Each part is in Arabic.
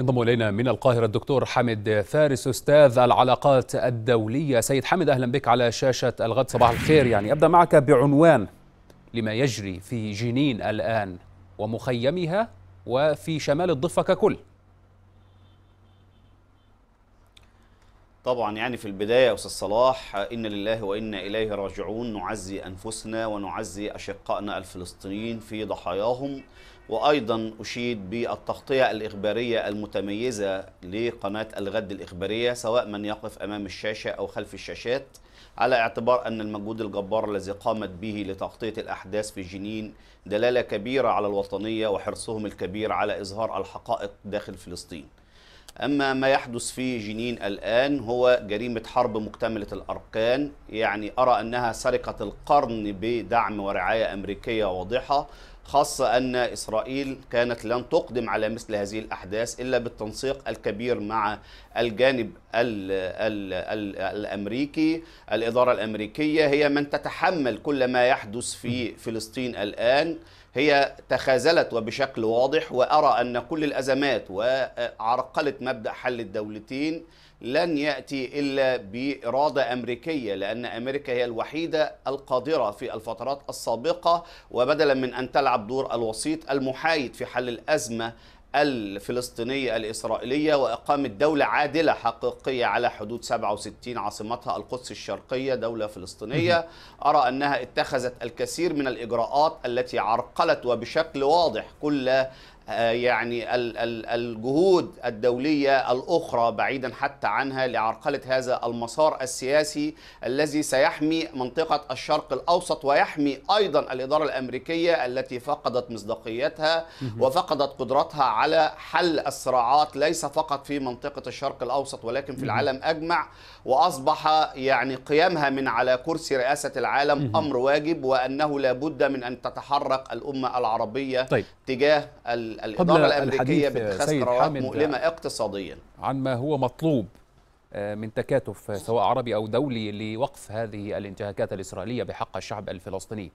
انضم الينا من القاهره الدكتور حامد فارس استاذ العلاقات الدوليه سيد حامد اهلا بك على شاشه الغد صباح الخير يعني ابدا معك بعنوان لما يجري في جنين الان ومخيمها وفي شمال الضفه ككل طبعا يعني في البداية يا أستاذ صلاح إن لله وإنا إليه راجعون نعزي أنفسنا ونعزي أشقائنا الفلسطينيين في ضحاياهم وايضا اشيد بالتغطيه الاخباريه المتميزه لقناه الغد الاخباريه سواء من يقف امام الشاشه او خلف الشاشات على اعتبار ان المجهود الجبار الذي قامت به لتغطيه الاحداث في جنين دلاله كبيره على الوطنيه وحرصهم الكبير على اظهار الحقائق داخل فلسطين. أما ما يحدث في جنين الآن هو جريمة حرب مكتملة الأركان يعني أرى أنها سرقة القرن بدعم ورعاية أمريكية واضحة خاصة أن إسرائيل كانت لن تقدم على مثل هذه الأحداث إلا بالتنسيق الكبير مع الجانب الـ الـ الـ الأمريكي الإدارة الأمريكية هي من تتحمل كل ما يحدث في فلسطين الآن هي تخاذلت وبشكل واضح وأرى أن كل الأزمات وعرقلت مبدأ حل الدولتين لن يأتي إلا بإرادة أمريكية لأن أمريكا هي الوحيدة القادرة في الفترات السابقة وبدلا من أن تلعب دور الوسيط المحايد في حل الأزمة الفلسطينية الإسرائيلية وإقامة دولة عادلة حقيقية على حدود 67 عاصمتها القدس الشرقية دولة فلسطينية أرى أنها اتخذت الكثير من الإجراءات التي عرقلت وبشكل واضح كل آه، يعني الجهود الدولية الأخرى بعيدا حتى عنها لعرقلة هذا المسار السياسي الذي سيحمي منطقة الشرق الأوسط ويحمي أيضا الإدارة الأمريكية التي فقدت مصداقيتها وفقدت قدرتها على حل الصراعات ليس فقط في منطقة الشرق الأوسط ولكن في العالم أجمع وأصبح يعني قيامها من على كرسي رئاسة العالم أمر واجب وأنه لابد من أن تتحرك الأمة العربية طيب. تجاه ال الإدارة الأمريكية باتخاذ قرارات مؤلمة اقتصاديا عن ما هو مطلوب آه، من تكاتف آه، سواء عربي أو دولي لوقف هذه الانتهاكات الإسرائيلية بحق الشعب الفلسطيني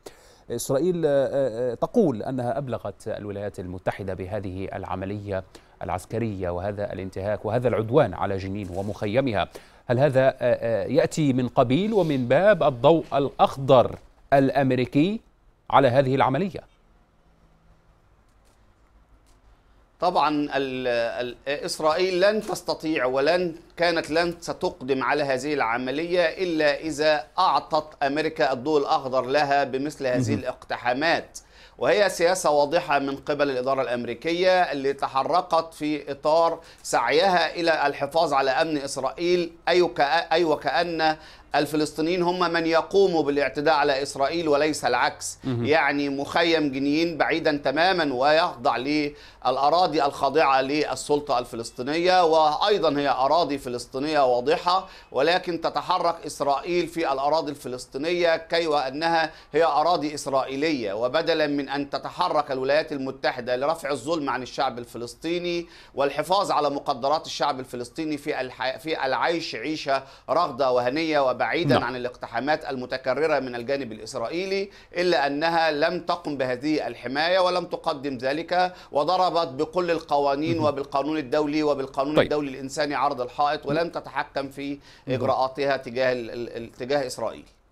إسرائيل آه، تقول أنها أبلغت الولايات المتحدة بهذه العملية العسكرية وهذا الانتهاك وهذا العدوان على جنين ومخيمها هل هذا يأتي من قبيل ومن باب الضوء الأخضر الأمريكي على هذه العملية؟ طبعا إسرائيل لن تستطيع ولن كانت لن ستقدم على هذه العملية إلا إذا أعطت أمريكا الضوء الأخضر لها بمثل هذه الاقتحامات وهي سياسة واضحة من قبل الإدارة الأمريكية اللي تحركت في إطار سعيها إلى الحفاظ على أمن إسرائيل أي وكأن الفلسطينيين هم من يقوموا بالاعتداء على إسرائيل وليس العكس يعني مخيم جنين بعيدا تماما ويخضع للأراضي الخاضعة للسلطة الفلسطينية وأيضا هي أراضي فلسطينية واضحة ولكن تتحرك إسرائيل في الأراضي الفلسطينية كي وأنها هي أراضي إسرائيلية وبدلا من أن تتحرك الولايات المتحدة لرفع الظلم عن الشعب الفلسطيني والحفاظ على مقدرات الشعب الفلسطيني في في العيش عيشة رغدة وهنية وب... بعيدا لا. نعم. عن الاقتحامات المتكررة من الجانب الإسرائيلي إلا أنها لم تقم بهذه الحماية ولم تقدم ذلك وضربت بكل القوانين وبالقانون الدولي وبالقانون طيب. الدولي الإنساني عرض الحائط ولم تتحكم في إجراءاتها تجاه تجاه إسرائيل